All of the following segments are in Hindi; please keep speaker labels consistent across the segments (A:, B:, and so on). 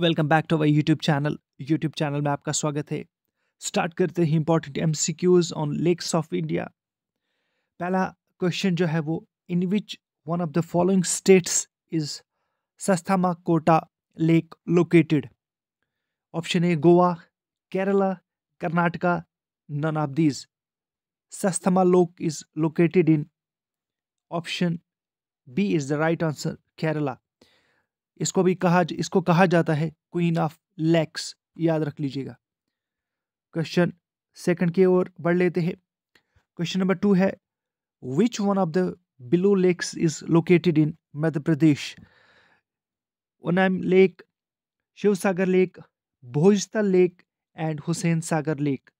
A: Welcome back to our YouTube channel YouTube channel में आपका स्वागत है स्टार्ट करते हैं important M C Qs on lakes of India पहला क्वेश्चन जो है वो in which one of the following states is Sasthamcotta lake located option A Goa Kerala Karnataka none of these Sasthamcotta lake is located in option B is the right answer Kerala इसको भी कहा इसको कहा जाता है क्वीन ऑफ लेक्स याद रख लीजिएगा क्वेश्चन सेकंड की ओर बढ़ लेते हैं क्वेश्चन नंबर टू है which one of the below lakes is located in Madhya Pradesh Onam lake Shiv Sagar lake Bhojtal lake and Hussain Sagar lake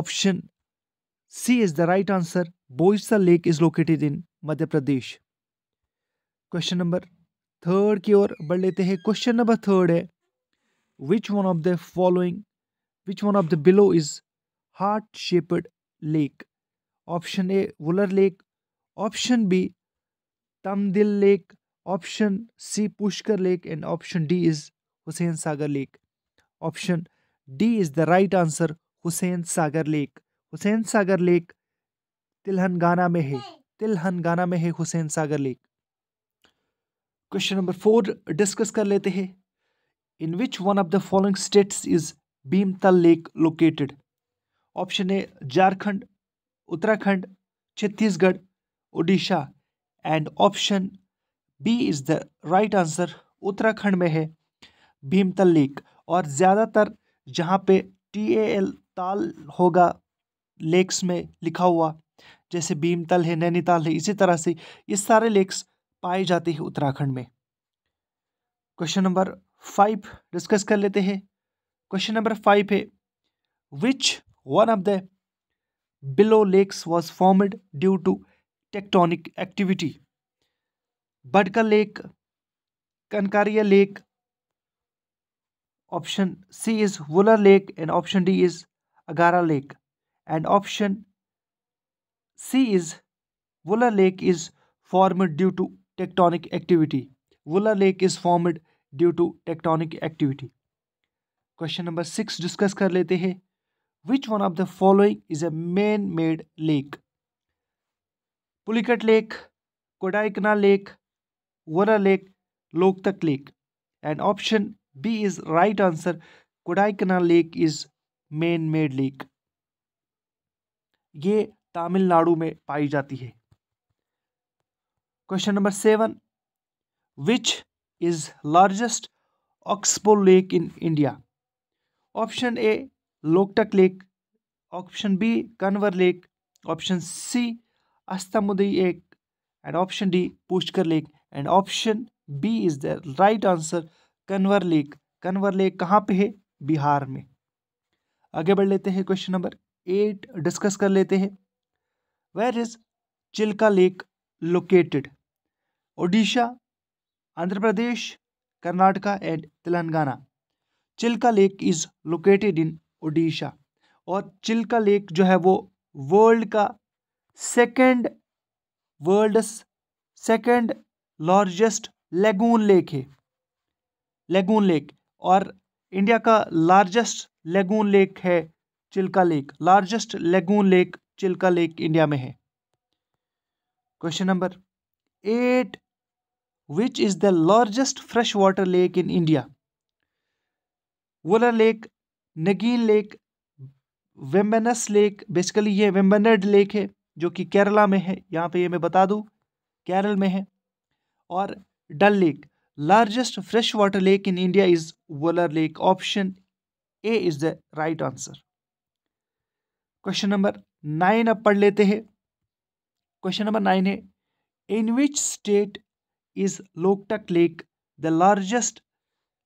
A: option C is the right answer बोईसर lake is located in Madhya Pradesh question number third की ओर बढ़ लेते हैं क्वेश्चन नंबर थर्ड है which one of the following which one of the below is heart shaped lake option A Wular lake option B Tamdil lake option C Pushkar lake and option D is Hussain Sagar lake option D is the right answer Hussain Sagar lake Hussain Sagar lake Telangana में है तिलहन गाना में है Hussain Sagar lake question number four discuss कर लेते हैं in which one of the following states is Bhimtal lake located option A Jharkhand Uttarakhand Chhattisgarh Orissa and option B is the right answer Uttarakhand में है भीमताल लेक और ज़्यादातर जहाँ पे टी ए एल ताल होगा लेक्स में लिखा हुआ जैसे भीमताल है नैनीताल है इसी तरह से ये सारे लेक्स पाए जाते हैं उत्तराखंड में क्वेश्चन नंबर फाइव डिस्कस कर लेते हैं क्वेश्चन नंबर फाइव है which one of the below lakes was formed due to tectonic activity Badkhal lake Kankaria lake option C is Wular lake and option D is Agara lake and option C is Wular lake is formed due to tectonic activity. Wooler Lake is formed due to tectonic activity. Question number six discuss कर लेते हैं Which one of the following is a man-made lake? Pulikat Lake, Kodaikanal Lake, Wooler Lake, Loktak Lake. And option B is right answer. Kodaikanal Lake is man-made lake. ये तमिलनाडु में पाई जाती है question number seven which is largest oxbow lake in India option A Loktak lake option B Kanwar lake option C Ashtamudi lake and option D Pushkar lake and option B is the right answer Kanwar lake Kanwar lake कहाँ पे है बिहार में आगे बढ़ लेते हैं क्वेश्चन नंबर एट डिस्कस कर लेते हैं where is Chilika lake located Odisha Andhra Pradesh Karnataka and Telangana Chilika lake is located in Odisha और चिल्का लेक जो है वो वर्ल्ड का second world second largest lagoon lake है लेगून लेक और इंडिया का लार्जेस्ट लेगून लेक है Chilika lake largest lagoon lake Chilika lake India में है question number eight which is the largest freshwater lake in India. Wooler Lake, Nagin Lake, Vembanad lake basically ये वेम्बनड लेक है जो कि केरला में है यहाँ पे ये मैं बता दूँ केरल में है और Dal lake largest fresh water lake in India is Wular lake option A is the right answer question number nine अब पढ़ लेते हैं क्वेश्चन नंबर नाइन है in which state is Loktak Lake, the largest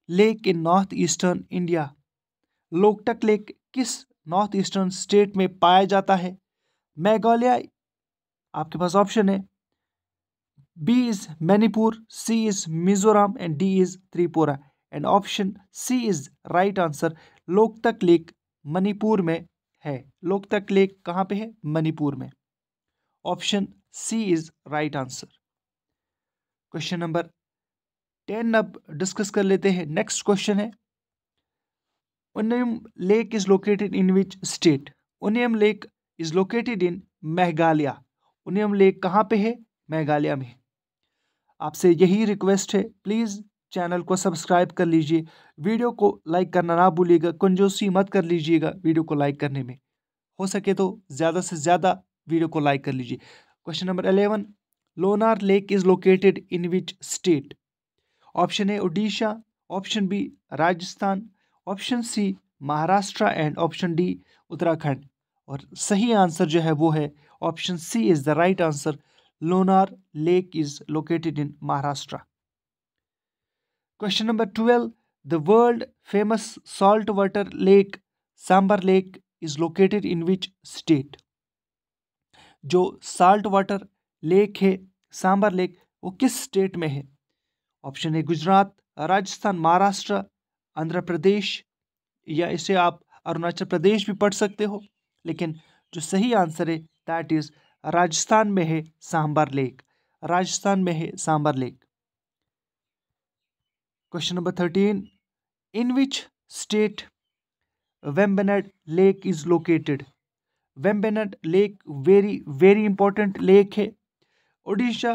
A: lake in northeastern India. Loktak Lake किस नॉर्थ ईस्टर्न स्टेट में पाया जाता है मेघालय आपके पास ऑप्शन है B is Manipur C is Mizoram and D is Tripura and option C is right answer Loktak lake Manipur में है लोकतक लेक कहाँ पे है मणिपुर में option C is right answer question number ten अब डिस्कस कर लेते हैं नेक्स्ट क्वेश्चन है Umiam lake is located in which state Umiam lake is located in Meghalaya Umiam lake कहाँ पे है मेघालय में आपसे यही रिक्वेस्ट है प्लीज़ चैनल को सब्सक्राइब कर लीजिए वीडियो को लाइक करना ना भूलिएगा कंजोसी मत कर लीजिएगा वीडियो को लाइक करने में हो सके तो ज़्यादा से ज़्यादा वीडियो को लाइक कर लीजिए question number eleven Lonar lake is located in which state option A Orissa option B Rajasthan option C Maharashtra and option D Uttarakhand और सही आंसर जो है वो है option C is the right answer Lonar lake is located in Maharashtra question number twelve the world famous salt water lake Sambhar lake is located in which state जो साल्ट वाटर लेक है सांबर लेक वो किस स्टेट में है ऑप्शन है गुजरात राजस्थान महाराष्ट्र आंध्र प्रदेश या इसे आप अरुणाचल प्रदेश भी पढ़ सकते हो लेकिन जो सही आंसर है दैट इज़ राजस्थान में है सांबर लेक राजस्थान में है Sambhar lake question number thirteen in which state Vembanad lake is located Vembanad lake very very important lake है उड़ीसा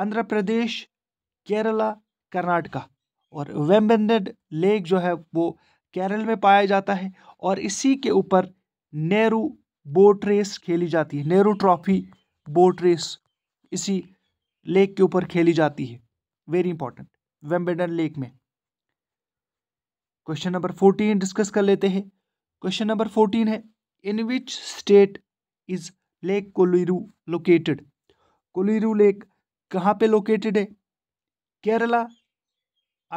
A: आंध्र प्रदेश केरला कर्नाटका और वेम्बेनेड लेक जो है वो केरल में पाया जाता है और इसी के ऊपर नेहरू बोट रेस खेली जाती है नेहरू ट्रॉफी बोट रेस इसी लेक के ऊपर खेली जाती है वेरी इंपॉर्टेंट वेम्बेडन लेक में क्वेश्चन नंबर फोर्टीन डिस्कस कर लेते हैं क्वेश्चन नंबर फोर्टीन है in which state is lake Kolleru located Kolleru lake कहाँ पे लोकेटेड है Kerala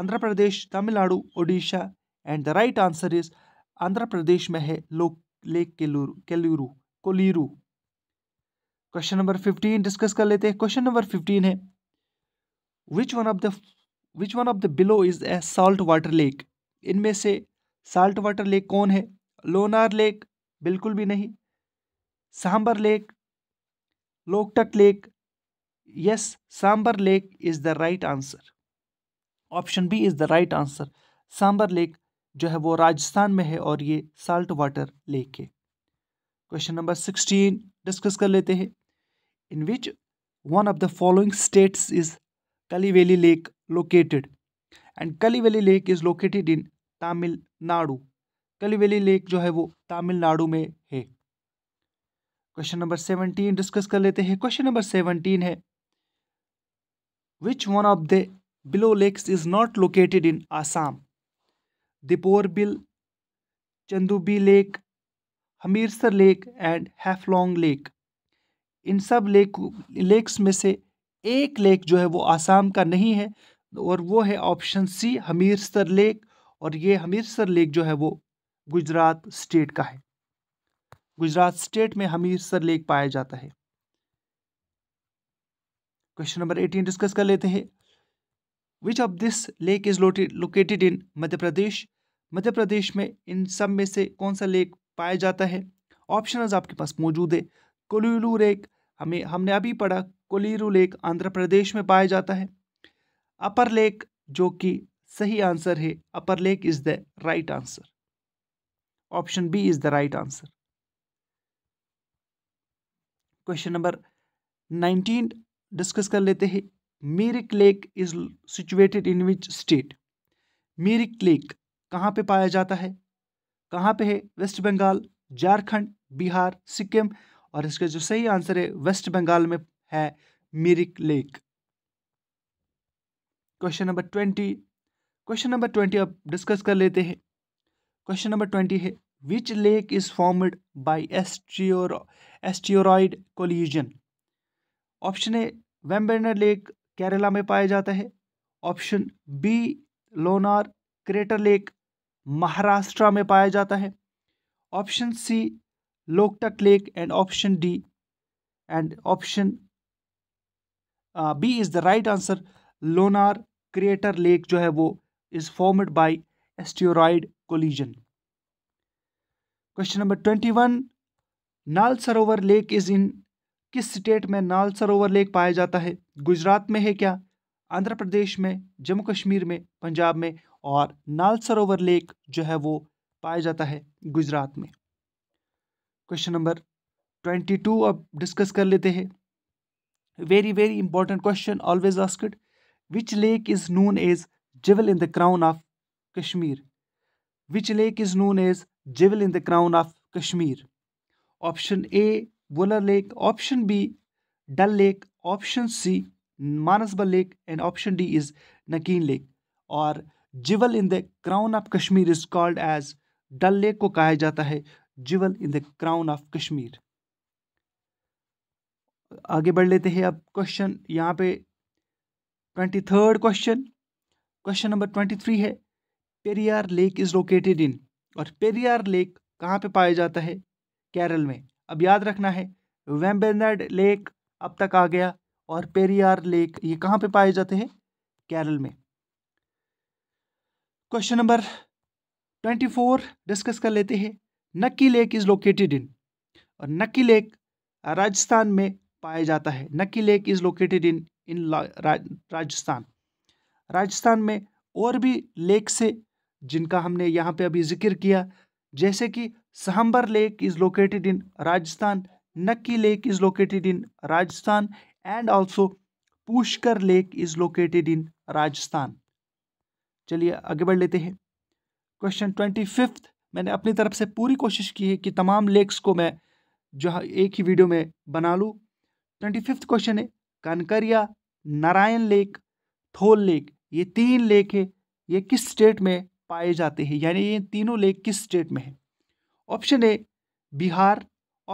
A: Andhra Pradesh Tamil Nadu Odisha and the right answer is Andhra Pradesh में है लोक lake Kolleru Kolleru question number fifteen discuss कर लेते हैं क्वेश्चन नंबर फिफ्टीन है which one of the which one of the below is a salt water lake इनमें से साल्ट वाटर लेक कौन है लोनार लेक बिल्कुल भी नहीं Sambhar lake Loktak lake yes Sambhar lake is the right answer option B is the right answer Sambhar lake जो है वो राजस्थान में है और ये साल्ट वाटर लेक है क्वेश्चन नंबर सिक्सटीन डिस्कस कर लेते हैं in which one of the following states is Kaliveli lake located and Kaliveli lake is located in Tamil Nadu Kaliveli lake जो है वो तमिलनाडु में है क्वेश्चन नंबर सेवनटीन डिस्कस कर लेते हैं क्वेश्चन नंबर सेवनटीन है Which one of the below lakes is not located in Assam? Diporbil, Chandubi lake Hamirsar lake and Haflong lake इन सब लेक लेक्स में से एक लेक जो है वो आसाम का नहीं है और वो है ऑप्शन सी हमीरसर लेक और ये हमीरसर लेक जो है वो गुजरात स्टेट का है गुजरात स्टेट में हमीरसर लेक पाया जाता है क्वेश्चन नंबर एटीन डिस्कस कर लेते हैं which of this lake is located in Madhya Pradesh Madhya Pradesh में इन सब में से कौन सा लेक पाया जाता है ऑप्शन आपके पास मौजूद है कोलूलू लेक हमें हमने अभी पढ़ा कोलीरू लेक आंध्र प्रदेश में पाया जाता है अपर लेक जो कि सही आंसर है upper lake is the right answer option B is the right answer question number nineteen discuss कर लेते हैं Mirik lake is situated in which state Mirik lake कहाँ पे पाया जाता है कहाँ पे है वेस्ट बंगाल झारखंड बिहार सिक्किम और इसका जो सही आंसर है वेस्ट बंगाल में है Mirik lake question number twenty question number twenty अब डिस्कस कर लेते हैं क्वेश्चन नंबर ट्वेंटी है which lake is formed by एस्टियोर एस्टियोराइड कोलिजन ऑप्शन है वेम्बेनर लेक केरला में पाया जाता है option B Lonar crater lake Maharashtra में पाया जाता है option C Loktak lake and option D and option B is the right answer Lonar crater lake जो है वो is formed by asteroid collision question number twenty one Nal Sarovar lake is in किस स्टेट में नाल सरोवर लेक पाया जाता है गुजरात में है क्या आंध्र प्रदेश में जम्मू कश्मीर में पंजाब में और नाल सरोवर लेक जो है वो पाया जाता है गुजरात में क्वेश्चन नंबर ट्वेंटी टू अब डिस्कस कर लेते हैं very very important question always asked which lake is known as jewel in the crown of Kashmir which lake is known as jewel in the crown of Kashmir option A Wular lake option B Dal lake option C Manasbal lake and option D is Nageen lake और jewel in the crown of Kashmir is called as dull lake को कहा जाता है jewel in the crown of Kashmir आगे बढ़ लेते हैं अब क्वेश्चन यहाँ पे twenty third question question number twenty three है Periyar lake is located in और पेरियार लेक कहाँ पे पाया जाता है केरल में अब याद रखना है वेम्बेनड लेक अब तक आ गया और पेरियार लेक ये कहाँ पे पाए जाते हैं केरल में question number twenty four discuss कर लेते हैं नक्की लेक इज़ लोकेटेड इन और नक्की लेक राजस्थान में पाया जाता है Nakki lake is located in in Rajasthan Rajasthan में और भी लेक से जिनका हमने यहाँ पे अभी जिक्र किया जैसे कि Sambhar lake is located in Rajasthan Nakki lake is located in Rajasthan and also Pushkar lake is located in Rajasthan चलिए आगे बढ़ लेते हैं क्वेश्चन ट्वेंटी फिफ्थ मैंने अपनी तरफ से पूरी कोशिश की है कि तमाम लेक्स को मैं जो एक ही वीडियो में बना लूँ ट्वेंटी फिफ्थ क्वेश्चन है कनकरिया नारायण लेक थोल लेक ये तीन लेक है ये किस स्टेट में पाए जाते हैं यानी ये तीनों लेक किस स्टेट में है option A Bihar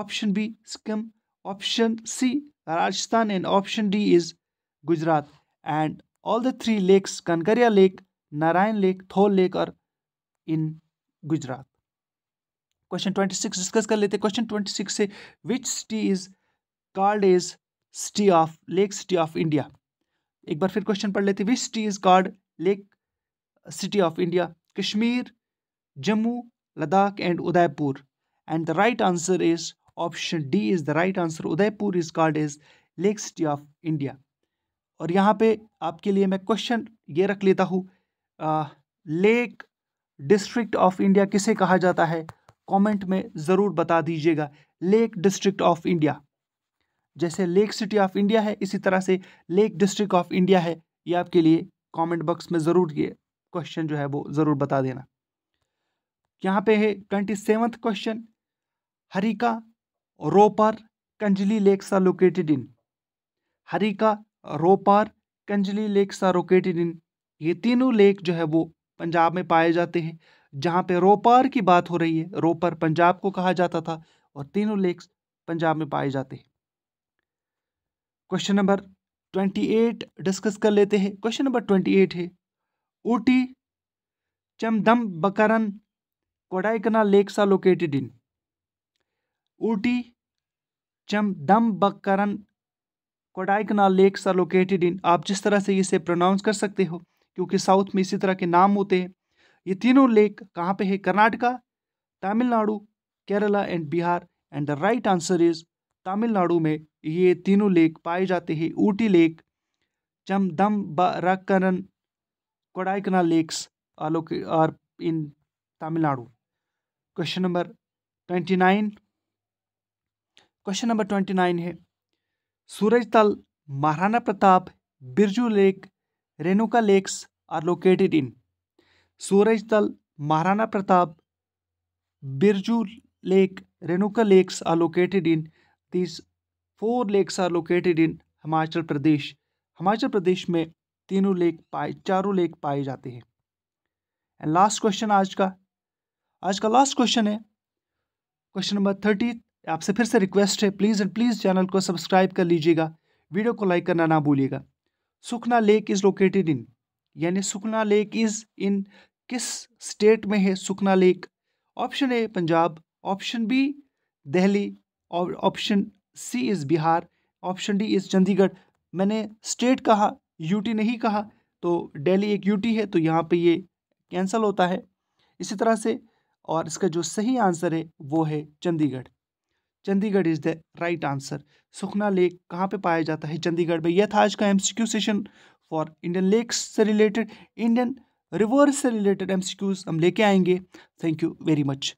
A: option B Sikkim option C Rajasthan and option D is Gujarat and all the three lakes Kankaria lake Narayan lake Thol lake और in Gujarat question twenty six discuss कर लेते हैं क्वेश्चन ट्वेंटी सिक्स से which city is called is city of lake city of India एक बार फिर क्वेश्चन पढ़ लेते which city is called lake city of India Kashmir, Jammu, Ladakh and Udaipur. And the right answer is option D is the right answer. Udaipur is called as Lake City of India. और यहाँ पे आपके लिए मैं क्वेश्चन ये रख लेता हूँ लेक डिस्ट्रिक्ट ऑफ इंडिया किसे कहा जाता है कमेंट में ज़रूर बता दीजिएगा लेक डिस्ट्रिक्ट ऑफ इंडिया जैसे लेक सिटी ऑफ इंडिया है इसी तरह से लेक डिस्ट्रिक्ट ऑफ इंडिया है ये आपके लिए कमेंट बॉक्स में ज़रूर ये क्वेश्चन जो है वो ज़रूर बता देना यहाँ पे है twenty seventh question Harike Ropar Kanjli lake सा located in Harike Ropar Kanjli lake सा लोकेटेड इन ये तीनों लेक जो है वो पंजाब में पाए जाते हैं जहाँ पे रोपार की बात हो रही है रोपर पंजाब को कहा जाता था और तीनों लेक्स पंजाब में पाए जाते हैं question number twenty eight discuss कर लेते हैं क्वेश्चन नंबर ट्वेंटी एट है Ooty Chembarambakkam Chamdambakaran, Kodaikana lakes located in Ooty Chembarambakkam Kodaikanal lake सा लोकेटेड इन आप जिस तरह से इसे प्रोनाउंस कर सकते हो क्योंकि साउथ में इसी तरह के नाम होते हैं ये तीनों लेक कहाँ पे है Karnataka Tamil Nadu Kerala and Bihar and the right answer is Tamil Nadu में ये तीनों लेक पाए जाते हैं ऊटी लेक चमदम बकरन कोडाइकनाल लेक्स आर लोके are in Tamil Nadu question number twenty nine question number twenty nine है सूरज तल महाराणा प्रताप बिरजू lake Renuka lakes are located in Suraj Tal Maharana Pratap बिरजू lake Renuka lakes are located in these four lakes are located इन हिमाचल प्रदेश हिमाचल प्रदेश में तीनों लेख पाए चारों लेख पाए जाते हैं एंड लास्ट क्वेश्चन आज का आज का लास्ट क्वेश्चन है क्वेश्चन नंबर थर्टी आपसे फिर से रिक्वेस्ट है प्लीज़ एंड प्लीज़ चैनल को सब्सक्राइब कर लीजिएगा वीडियो को लाइक करना ना भूलिएगा Sukhna lake is located in यानी सुखना लेक इज़ इन किस स्टेट में है Sukhna lake option A Punjab option B Delhi और option C is Bihar option D is Chandigarh मैंने स्टेट कहा यूटी नहीं कहा तो डेली एक यूटी है तो यहाँ पे ये कैंसल होता है इसी तरह से और इसका जो सही आंसर है वो है Chandigarh Chandigarh is the right answer Sukhna lake कहाँ पे पाया जाता है चंडीगढ़ में यह था आज का Q session for Indian lakes से रिलेटेड इंडियन रिवर्स से रिलेटेड एमसीक्यूज हम लेके आएंगे थैंक यू वेरी मच